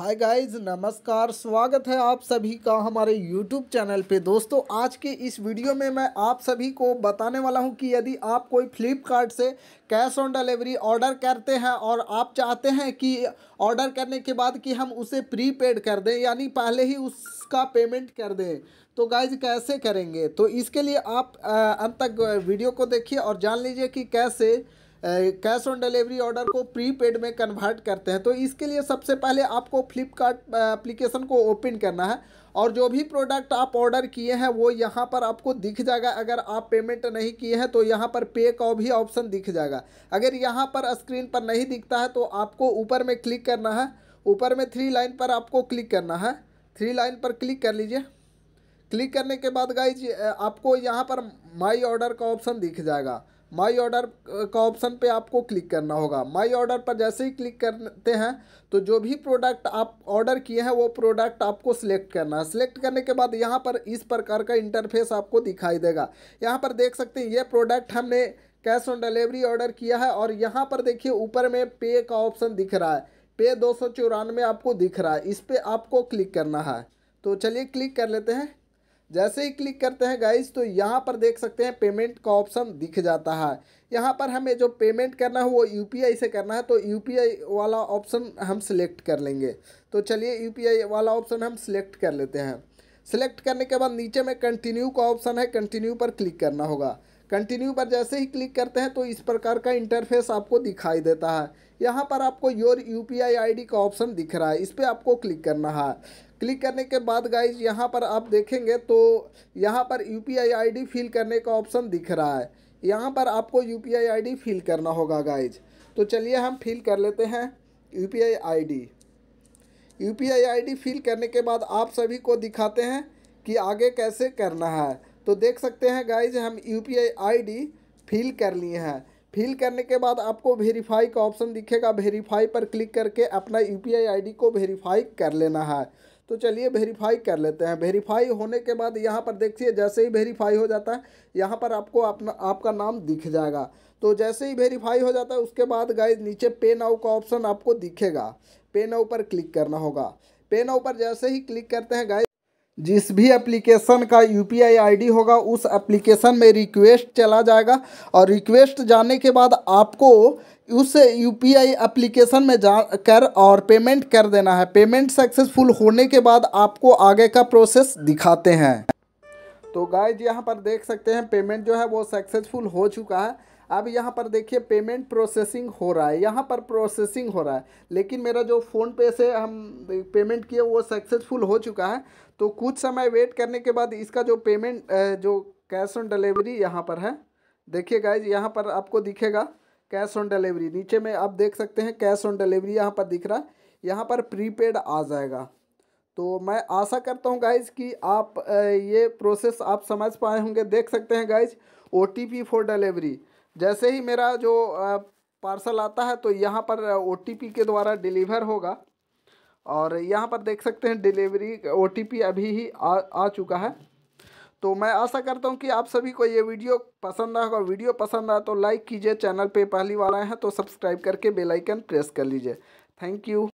hi guys नमस्कार स्वागत है आप सभी का हमारे यूट्यूब चैनल पे दोस्तों आज के इस वीडियो में मैं आप सभी को बताने वाला हूं कि यदि आप कोई फ्लिपकार्ट से कैश ऑन डिलीवरी ऑर्डर करते हैं और आप चाहते हैं कि ऑर्डर करने के बाद कि हम उसे प्रीपेड कर दें यानी पहले ही उसका पेमेंट कर दें तो गाइज कैसे करेंगे तो इसके लिए आप अंत तक वीडियो को देखिए और जान लीजिए कि कैसे कैश ऑन डिलीवरी ऑर्डर को प्रीपेड में कन्वर्ट करते हैं तो इसके लिए सबसे पहले आपको फ्लिपकार्ट एप्लीकेशन को ओपन करना है और जो भी प्रोडक्ट आप ऑर्डर किए हैं वो यहाँ पर आपको दिख जाएगा अगर आप पेमेंट नहीं किए हैं तो यहाँ पर पे का भी ऑप्शन दिख जाएगा अगर यहाँ पर स्क्रीन पर नहीं दिखता है तो आपको ऊपर में क्लिक करना है ऊपर में थ्री लाइन पर आपको क्लिक करना है थ्री लाइन पर क्लिक कर लीजिए क्लिक करने के बाद गाई आपको यहाँ पर माई ऑर्डर का ऑप्शन दिख जाएगा माई ऑर्डर uh, का ऑप्शन पे आपको क्लिक करना होगा माई ऑर्डर पर जैसे ही क्लिक करते हैं तो जो भी प्रोडक्ट आप ऑर्डर किए हैं वो प्रोडक्ट आपको सिलेक्ट करना है सिलेक्ट करने के बाद यहाँ पर इस प्रकार का इंटरफेस आपको दिखाई देगा यहाँ पर देख सकते हैं ये प्रोडक्ट हमने कैश ऑन डिलीवरी ऑर्डर किया है और यहाँ पर देखिए ऊपर में पे का ऑप्शन दिख रहा है पे दो आपको दिख रहा है इस पर आपको क्लिक करना है तो चलिए क्लिक कर लेते हैं जैसे ही क्लिक करते हैं गाइज तो यहाँ पर देख सकते हैं पेमेंट का ऑप्शन दिख जाता है यहाँ पर हमें जो पेमेंट करना है वो यू से करना है तो यू वाला ऑप्शन हम सिलेक्ट कर लेंगे तो चलिए यू वाला ऑप्शन हम सिलेक्ट कर लेते हैं सिलेक्ट करने के बाद नीचे में कंटिन्यू का ऑप्शन है कंटिन्यू पर क्लिक करना होगा कंटिन्यू पर जैसे ही क्लिक करते हैं तो इस प्रकार का इंटरफेस आपको दिखाई देता है यहाँ पर आपको योर यू पी का ऑप्शन दिख रहा है इस पर आपको क्लिक करना है क्लिक करने के बाद गाइज यहाँ पर आप देखेंगे तो यहाँ पर U P I I D fill करने का ऑप्शन दिख रहा है यहाँ पर आपको U P I I D fill करना होगा गाइज तो चलिए हम फिल कर लेते हैं U P I I D U P I I D fill करने के बाद आप सभी को दिखाते हैं कि आगे कैसे करना है तो देख सकते हैं गाइज हम U P I I D fill कर लिए हैं फिल करने के बाद आपको वेरीफाई का ऑप्शन दिखेगा वेरीफाई पर क्लिक करके अपना U P I I D को वेरीफाई कर लेना है तो चलिए वेरीफाई कर लेते हैं वेरीफाई होने के बाद यहाँ पर देखिए जैसे ही वेरीफाई हो जाता है यहाँ पर आपको अपना आपका नाम दिख जाएगा तो जैसे ही वेरीफाई हो जाता है उसके बाद गाय नीचे पे नाउ का ऑप्शन आपको दिखेगा पे नाउ पर क्लिक करना होगा पे नाउ पर जैसे ही क्लिक करते हैं गाइज जिस भी एप्लीकेशन का यू पी आई होगा उस एप्लीकेशन में रिक्वेस्ट चला जाएगा और रिक्वेस्ट जाने के बाद आपको उस यू पी आई एप्लीकेशन में जा कर और पेमेंट कर देना है पेमेंट सक्सेसफुल होने के बाद आपको आगे का प्रोसेस दिखाते हैं तो गाइज यहाँ पर देख सकते हैं पेमेंट जो है वो सक्सेसफुल हो चुका है अब यहाँ पर देखिए पेमेंट प्रोसेसिंग हो रहा है यहाँ पर प्रोसेसिंग हो रहा है लेकिन मेरा जो फ़ोन पे से हम पेमेंट किए वो सक्सेसफुल हो चुका है तो कुछ समय वेट करने के बाद इसका जो पेमेंट जो कैश ऑन डिलीवरी यहाँ पर है देखिए गाइज यहाँ पर आपको दिखेगा कैश ऑन डिलीवरी नीचे में आप देख सकते हैं कैश ऑन डिलीवरी यहाँ पर दिख रहा है यहाँ पर प्रीपेड आ जाएगा तो मैं आशा करता हूँ गाइज कि आप ये प्रोसेस आप समझ पाए होंगे देख सकते हैं guys O T P for delivery जैसे ही मेरा जो पार्सल आता है तो यहाँ पर ओ टी पी के द्वारा डिलीवर होगा और यहाँ पर देख सकते हैं डिलीवरी ओ टी पी अभी ही आ, आ चुका है तो मैं आशा करता हूँ कि आप सभी को ये वीडियो पसंद आएगा और वीडियो पसंद आए तो लाइक कीजिए चैनल पे पहली बार आए हैं तो सब्सक्राइब करके बेलाइकन प्रेस कर लीजिए थैंक यू